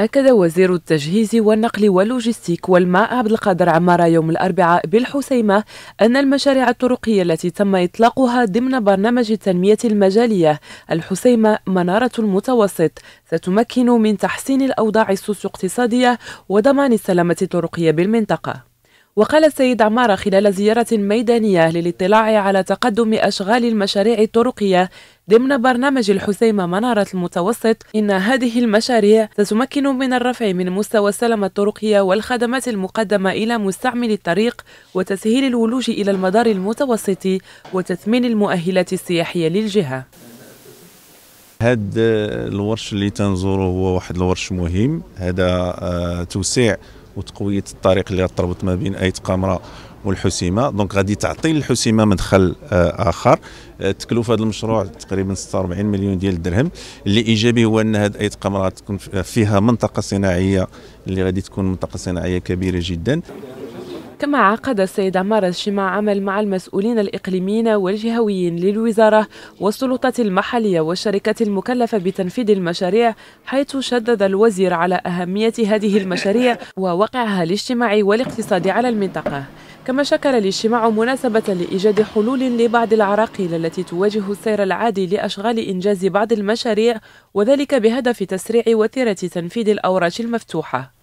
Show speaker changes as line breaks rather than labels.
أكد وزير التجهيز والنقل واللوجستيك والماء عبد القادر عمارة يوم الأربعاء بالحسيمة أن المشاريع الطرقية التي تم إطلاقها ضمن برنامج التنمية المجالية الحسيمة منارة المتوسط ستمكن من تحسين الأوضاع السوسيو اقتصادية وضمان السلامة الطرقية بالمنطقة وقال السيد عمارة خلال زيارة ميدانية للاطلاع على تقدم أشغال المشاريع الطرقية ضمن برنامج الحسيمة منارة المتوسط إن هذه المشاريع ستمكن من الرفع من مستوى السلامة الطرقية والخدمات المقدمة إلى مستعمل الطريق وتسهيل الولوج إلى المدار المتوسط وتثمين المؤهلات السياحية للجهة
هذا الورش اللي تنزوره هو واحد الورش مهم هذا آه، توسيع وتقويه الطريق اللي غتربط ما بين ايت قمره والحسيمه دونك غادي تعطي للحسيمه مدخل آه، اخر آه، تكلفه هذا المشروع تقريبا 46 مليون ديال الدرهم اللي ايجابي هو ان هذه ايت قمره تكون فيها منطقه صناعيه اللي غادي تكون منطقه صناعيه كبيره جدا
كما عقد السيد عمار اجتماع عمل مع المسؤولين الإقليميين والجهويين للوزارة والسلطات المحلية والشركات المكلفة بتنفيذ المشاريع حيث شدد الوزير على أهمية هذه المشاريع ووقعها الاجتماعي والاقتصادي على المنطقة كما شكل الاجتماع مناسبة لإيجاد حلول لبعض العراقيل التي تواجه السير العادي لأشغال إنجاز بعض المشاريع وذلك بهدف تسريع وتيرة تنفيذ الأوراش المفتوحة